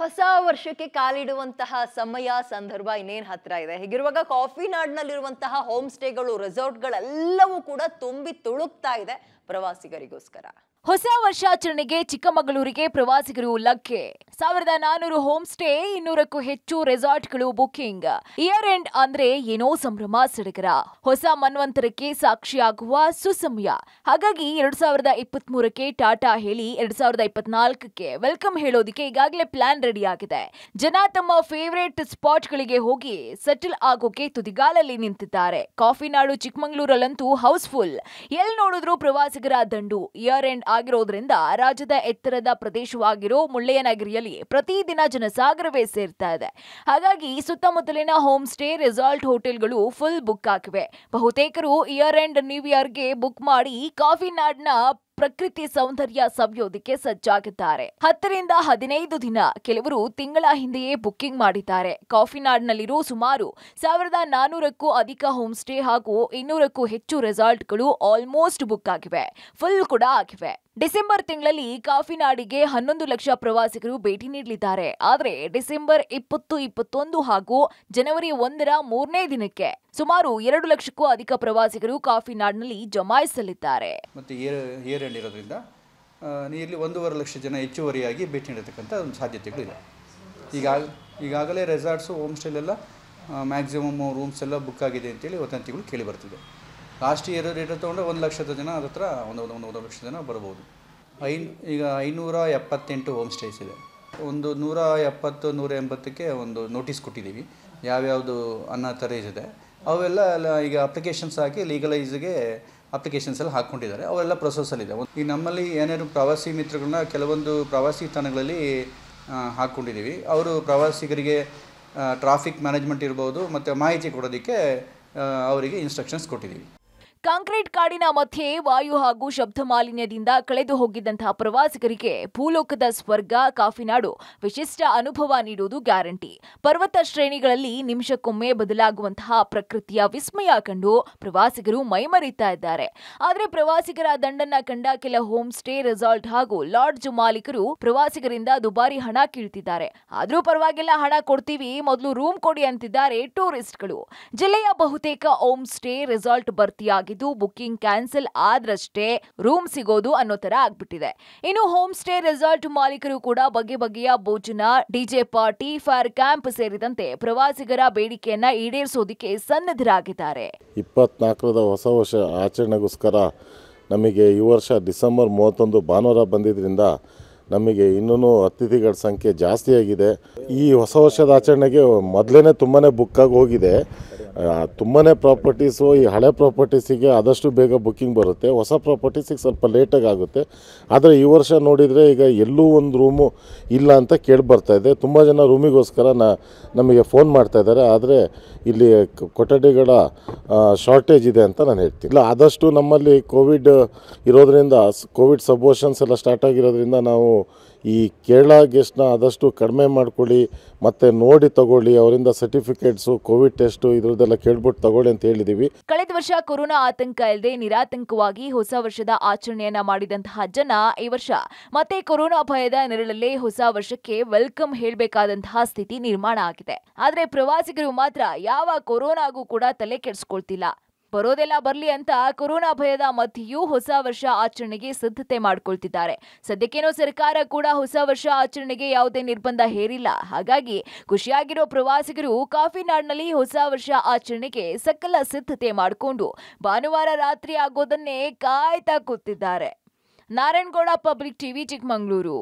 ಹೊಸ ವರ್ಷಕ್ಕೆ ಕಾಲಿಡುವಂತಹ ಸಮಯ ಸಂದರ್ಭ ಇನ್ನೇನು ಹತ್ರ ಇದೆ ಹೀಗಿರುವಾಗ ಕಾಫಿ ನಾಡಿನಲ್ಲಿರುವಂತಹ ಹೋಮ್ ಸ್ಟೇಗಳು ರೆಸಾರ್ಟ್ಗಳೆಲ್ಲವೂ ಕೂಡ ತುಂಬಿ ತುಳುಕ್ತಾ ಇದೆ ಪ್ರವಾಸಿಗರಿಗೋಸ್ಕರ ಹೊಸ ವರ್ಷಾಚರಣೆಗೆ ಚಿಕ್ಕಮಗಳೂರಿಗೆ ಪ್ರವಾಸಿಗರು ಲಕ್ಕೆ ಸಾವಿರದ ನಾನೂರು ಹೋಮ್ ಸ್ಟೇ ಇನ್ನೂರಕ್ಕೂ ಹೆಚ್ಚು ರೆಸಾರ್ಟ್ಗಳು ಬುಕಿಂಗ್ ಇಯರ್ ಎಂಡ್ ಅಂದ್ರೆ ಏನೋ ಸಂಭ್ರಮ ಸಡಗರ ಹೊಸ ಮನ್ವಂತರಕ್ಕೆ ಸಾಕ್ಷಿಯಾಗುವ ಸುಸಮಯ ಹಾಗಾಗಿ ಎರಡ್ ಸಾವಿರದ ಇಪ್ಪತ್ತ್ ಮೂರಕ್ಕೆ ಟಾಟಾ ಹೇಳಿ ಎರಡ್ ಸಾವಿರದ ಇಪ್ಪತ್ನಾಲ್ಕಕ್ಕೆ ವೆಲ್ಕಮ್ ಹೇಳೋದಿಕ್ಕೆ ಈಗಾಗಲೇ ಪ್ಲಾನ್ ರೆಡಿ ಆಗಿದೆ ಜನ ತಮ್ಮ ಫೇವರೇಟ್ ಗಳಿಗೆ ಹೋಗಿ ಸೆಟಲ್ ಆಗೋಕೆ ತುದಿಗಾಲಲ್ಲಿ ನಿಂತಿದ್ದಾರೆ ಕಾಫಿ ನಾಡು ಚಿಕ್ಕಮಗಳೂರಲ್ಲಂತೂ ಹೌಸ್ಫುಲ್ ಎಲ್ ನೋಡಿದ್ರು ಪ್ರವಾಸಿಗರ ದಂಡು ಇಯರ್ ಎಂಡ್ ಆಗಿರೋದ್ರಿಂದ ರಾಜ್ಯದ ಎತ್ತರದ ಪ್ರದೇಶವಾಗಿರೋ ಮುಳ್ಳಯ್ಯನಗಿರಿಯಲ್ಲಿ ಪ್ರತಿದಿನ ಜನಸಾಗರವೇ ಸೇರ್ತಾ ಇದೆ ಹಾಗಾಗಿ ಸುತ್ತಮುತ್ತಲಿನ ಹೋಮ್ ಸ್ಟೇ ರೆಸಾರ್ಟ್ ಹೋಟೆಲ್ಗಳು ಫುಲ್ ಬುಕ್ ಆಗಿವೆ ಬಹುತೇಕರು ಇಯರ್ ಅಂಡ್ ನ್ಯೂ ಇಯರ್ಗೆ ಬುಕ್ ಮಾಡಿ ಕಾಫಿನಾಡ್ನ ಪ್ರಕೃತಿ ಸೌಂದರ್ಯ ಸವಿಯೋದಕ್ಕೆ ಸಜ್ಜಾಗಿದ್ದಾರೆ ಹತ್ತರಿಂದ ಹದಿನೈದು ದಿನ ಕೆಲವರು ತಿಂಗಳ ಹಿಂದೆಯೇ ಬುಕ್ಕಿಂಗ್ ಮಾಡಿದ್ದಾರೆ ಕಾಫಿನಾಡ್ನಲ್ಲಿರೋ ಸುಮಾರು ಸಾವಿರದ ನಾನೂರಕ್ಕೂ ಅಧಿಕ ಹೋಮ್ ಸ್ಟೇ ಹಾಗೂ ಇನ್ನೂರಕ್ಕೂ ಹೆಚ್ಚು ರೆಸಾರ್ಟ್ಗಳು ಆಲ್ಮೋಸ್ಟ್ ಬುಕ್ ಆಗಿವೆ ಫುಲ್ ಕೂಡ ಆಗಿವೆ ಡಿಸೆಂಬರ್ ತಿಂಗಳಲ್ಲಿ ಕಾಫಿ ನಾಡಿಗೆ ಹನ್ನೊಂದು ಲಕ್ಷ ಪ್ರವಾಸಿಗರು ಭೇಟಿ ನೀಡಲಿದ್ದಾರೆ ಆದರೆ ಡಿಸೆಂಬರ್ ಇಪ್ಪತ್ತು ಇಪ್ಪತ್ತೊಂದು ಹಾಗೂ ಜನವರಿ ಒಂದರ ಮೂರನೇ ದಿನಕ್ಕೆ ಸುಮಾರು ಎರಡು ಲಕ್ಷಕ್ಕೂ ಅಧಿಕ ಪ್ರವಾಸಿಗರು ಕಾಫಿ ನಾಡಿನಲ್ಲಿ ಜಮಾಯಿಸಲಿದ್ದಾರೆ ಮತ್ತು ಒಂದೂವರೆ ಲಕ್ಷ ಜನ ಹೆಚ್ಚುವರಿಯಾಗಿ ಭೇಟಿ ನೀಡತಕ್ಕಂಥ ಒಂದು ಸಾಧ್ಯತೆಗಳು ಇದೆ ಈಗ ಈಗಾಗಲೇ ರೆಸಾರ್ಟ್ಸು ಹೋಮ್ ಸ್ಟೇಲೆಲ್ಲ ಮ್ಯಾಕ್ಸಿಮಮ್ ರೂಮ್ಸ್ ಎಲ್ಲ ಬುಕ್ ಆಗಿದೆ ಅಂತೇಳಿ ವದಂತಿಗಳು ಕೇಳಿ ಬರ್ತಿದೆ ಲಾಸ್ಟ್ ಇಯರ್ ರೇಟ್ ತೊಗೊಂಡ್ರೆ ಒಂದು ಲಕ್ಷದ ಜನ ಅದ್ರ ಹತ್ರ ಒಂದು ಒಂದು ಒಂದು ಲಕ್ಷದ ಜನ ಬರ್ಬೋದು ಐ ಈಗ ಐನೂರ ಎಪ್ಪತ್ತೆಂಟು ಹೋಮ್ ಸ್ಟೇಸ್ ಇದೆ ಒಂದು ನೂರ ಎಪ್ಪತ್ತು ನೂರ ಎಂಬತ್ತಕ್ಕೆ ಒಂದು ನೋಟಿಸ್ ಕೊಟ್ಟಿದ್ದೀವಿ ಯಾವ್ಯಾವುದು ಅನ್ನ ಥರ ಇದೆ ಅವೆಲ್ಲ ಈಗ ಅಪ್ಲಿಕೇಶನ್ಸ್ ಹಾಕಿ ಲೀಗಲೈಸ್ಗೆ ಅಪ್ಲಿಕೇಶನ್ಸ್ ಎಲ್ಲ ಹಾಕ್ಕೊಂಡಿದ್ದಾರೆ ಅವೆಲ್ಲ ಪ್ರೊಸೆಸಲ್ಲಿದೆ ಈಗ ನಮ್ಮಲ್ಲಿ ಏನೇನು ಪ್ರವಾಸಿ ಮಿತ್ರಗಳನ್ನ ಕೆಲವೊಂದು ಪ್ರವಾಸಿ ತಾಣಗಳಲ್ಲಿ ಹಾಕ್ಕೊಂಡಿದ್ದೀವಿ ಅವರು ಪ್ರವಾಸಿಗರಿಗೆ ಟ್ರಾಫಿಕ್ ಮ್ಯಾನೇಜ್ಮೆಂಟ್ ಇರ್ಬೋದು ಮತ್ತು ಮಾಹಿತಿ ಕೊಡೋದಕ್ಕೆ ಅವರಿಗೆ ಇನ್ಸ್ಟ್ರಕ್ಷನ್ಸ್ ಕೊಟ್ಟಿದ್ದೀವಿ ಕಾಂಕ್ರೀಟ್ ಕಾಡಿನ ಮಧ್ಯೆ ವಾಯು ಹಾಗೂ ಶಬ್ದ ಮಾಲಿನ್ಯದಿಂದ ಕಳೆದು ಹೋಗಿದ್ದಂತಹ ಪ್ರವಾಸಿಗರಿಗೆ ಭೂಲೋಕದ ಸ್ವರ್ಗ ಕಾಫಿನಾಡು ವಿಶಿಷ್ಟ ಅನುಭವ ನೀಡುವುದು ಗ್ಯಾರಂಟಿ ಪರ್ವತ ಶ್ರೇಣಿಗಳಲ್ಲಿ ನಿಮಿಷಕ್ಕೊಮ್ಮೆ ಬದಲಾಗುವಂತಹ ಪ್ರಕೃತಿಯ ವಿಸ್ಮಯ ಕಂಡು ಪ್ರವಾಸಿಗರು ಮೈಮರಿತಾ ಇದ್ದಾರೆ ಆದರೆ ಪ್ರವಾಸಿಗರ ದಂಡನ್ನ ಕಂಡ ಕೆಲ ಹೋಮ್ ಸ್ಟೇ ರೆಸಾರ್ಟ್ ಹಾಗೂ ಲಾಡ್ಜ್ ಮಾಲೀಕರು ಪ್ರವಾಸಿಗರಿಂದ ದುಬಾರಿ ಹಣ ಕೀಳ್ತಿದ್ದಾರೆ ಆದರೂ ಪರವಾಗಿಲ್ಲ ಹಣ ಕೊಡ್ತೀವಿ ಮೊದಲು ರೂಮ್ ಕೊಡಿ ಅಂತಿದ್ದಾರೆ ಟೂರಿಸ್ಟ್ಗಳು ಜಿಲ್ಲೆಯ ಬಹುತೇಕ ಹೋಮ್ ಸ್ಟೇ ರೆಸಾರ್ಟ್ ಭರ್ತಿಯಾಗಿ ಆಗಿದ್ದು ಬುಕ್ಕಿಂಗ್ ಕ್ಯಾನ್ಸಲ್ ಆದ್ರಷ್ಟೇ ರೂಮ್ ಸಿಗೋದು ಅನ್ನೋ ತರ ಆಗ್ಬಿಟ್ಟಿದೆ ಇನ್ನು ಹೋಮ್ ಸ್ಟೇ ರೆಸಾರ್ಟ್ ಮಾಲೀಕರು ಕೂಡ ಬಗೆ ಬಗೆಯ ಭೋಜನ ಡಿಜೆ ಪಾರ್ಟಿ ಫೈರ್ ಕ್ಯಾಂಪ್ ಸೇರಿದಂತೆ ಪ್ರವಾಸಿಗರ ಬೇಡಿಕೆಯನ್ನ ಈಡೇರಿಸೋದಿಕ್ಕೆ ಸನ್ನದ್ಧರಾಗಿದ್ದಾರೆ ಇಪ್ಪತ್ನಾಲ್ಕರದ ಹೊಸ ವರ್ಷ ಆಚರಣೆಗೋಸ್ಕರ ನಮಗೆ ಈ ವರ್ಷ ಡಿಸೆಂಬರ್ ಮೂವತ್ತೊಂದು ಭಾನುವಾರ ಬಂದಿದ್ದರಿಂದ ನಮಗೆ ಇನ್ನೂ ಅತಿಥಿಗಳ ಸಂಖ್ಯೆ ಜಾಸ್ತಿಯಾಗಿದೆ ಈ ಹೊಸ ವರ್ಷದ ಆಚರಣೆಗೆ ಮೊದಲೇ ತುಂಬಾ ಬುಕ್ಕಾಗಿ ಹೋಗಿದೆ ತುಂಬಾ ಪ್ರಾಪರ್ಟೀಸು ಈ ಹಳೆ ಪ್ರಾಪರ್ಟೀಸಿಗೆ ಆದಷ್ಟು ಬೇಗ ಬುಕ್ಕಿಂಗ್ ಬರುತ್ತೆ ಹೊಸ ಪ್ರಾಪರ್ಟೀಸಿಗೆ ಸ್ವಲ್ಪ ಲೇಟಾಗಿ ಆಗುತ್ತೆ ಆದರೆ ಈ ವರ್ಷ ನೋಡಿದರೆ ಈಗ ಎಲ್ಲೂ ಒಂದು ರೂಮು ಇಲ್ಲ ಅಂತ ಕೇಳಿ ಬರ್ತಾ ಇದೆ ತುಂಬ ಜನ ರೂಮಿಗೋಸ್ಕರ ನಮಗೆ ಫೋನ್ ಮಾಡ್ತಾ ಇದ್ದಾರೆ ಆದರೆ ಇಲ್ಲಿ ಕೊಠಡಿಗಳ ಶಾರ್ಟೇಜ್ ಇದೆ ಅಂತ ನಾನು ಹೇಳ್ತೀನಿ ಇಲ್ಲ ಆದಷ್ಟು ನಮ್ಮಲ್ಲಿ ಕೋವಿಡ್ ಇರೋದರಿಂದ ಕೋವಿಡ್ ಸಬ್ವೋಷನ್ಸ್ ಎಲ್ಲ ಸ್ಟಾರ್ಟ್ ಆಗಿರೋದ್ರಿಂದ ನಾವು ಈ ಕೇರಳ ಗೆಸ್ಟ್ನ ಆದಷ್ಟು ಕಡಿಮೆ ಮಾಡ್ಕೊಳ್ಳಿ ಮತ್ತೆ ನೋಡಿ ತಗೊಳ್ಳಿ ಅವರಿಂದ ಸರ್ಟಿಫಿಕೇಟ್ಸು ಕೋವಿಡ್ ಟೆಸ್ಟ್ ಇದ್ರದ್ದೆಲ್ಲ ಕೇಳ್ಬಿಟ್ಟು ತಗೊಳ್ಳಿ ಅಂತ ಹೇಳಿದೀವಿ ಕಳೆದ ವರ್ಷ ಕೊರೋನಾ ಆತಂಕ ಇಲ್ಲದೆ ನಿರಾತಂಕವಾಗಿ ಹೊಸ ವರ್ಷದ ಆಚರಣೆಯನ್ನ ಮಾಡಿದಂತಹ ಜನ ಈ ವರ್ಷ ಮತ್ತೆ ಕೊರೋನಾ ಭಯದ ನೆರಳಲ್ಲೇ ಹೊಸ ವರ್ಷಕ್ಕೆ ವೆಲ್ಕಮ್ ಹೇಳಬೇಕಾದಂತಹ ಸ್ಥಿತಿ ನಿರ್ಮಾಣ ಆಗಿದೆ ಆದರೆ ಪ್ರವಾಸಿಗರು ಮಾತ್ರ ಯಾವ ಕೊರೋನಾಗೂ ಕೂಡ ತಲೆ ಕೆಡಿಸ್ಕೊಳ್ತಿಲ್ಲ ಬರೋದೆಲ್ಲ ಬರಲಿ ಅಂತ ಕೊರೋನಾ ಭಯದ ಮಧ್ಯೆಯೂ ಹೊಸ ವರ್ಷ ಆಚರಣೆಗೆ ಸಿದ್ಧತೆ ಮಾಡಿಕೊಳ್ತಿದ್ದಾರೆ ಸದ್ಯಕ್ಕೇನೋ ಸರ್ಕಾರ ಕೂಡ ಹೊಸ ವರ್ಷ ಆಚರಣೆಗೆ ಯಾವುದೇ ನಿರ್ಬಂಧ ಹೇರಿಲ್ಲ ಹಾಗಾಗಿ ಖುಷಿಯಾಗಿರೋ ಪ್ರವಾಸಿಗರು ಕಾಫಿನಾಡ್ನಲ್ಲಿ ಹೊಸ ವರ್ಷ ಆಚರಣೆಗೆ ಸಕಲ ಸಿದ್ಧತೆ ಮಾಡಿಕೊಂಡು ಭಾನುವಾರ ರಾತ್ರಿ ಆಗೋದನ್ನೇ ಕಾಯ್ತಾ ಕೂತಿದ್ದಾರೆ ನಾರಾಯಣಗೌಡ ಪಬ್ಲಿಕ್ ಟಿವಿ ಚಿಕ್ಕಮಗಳೂರು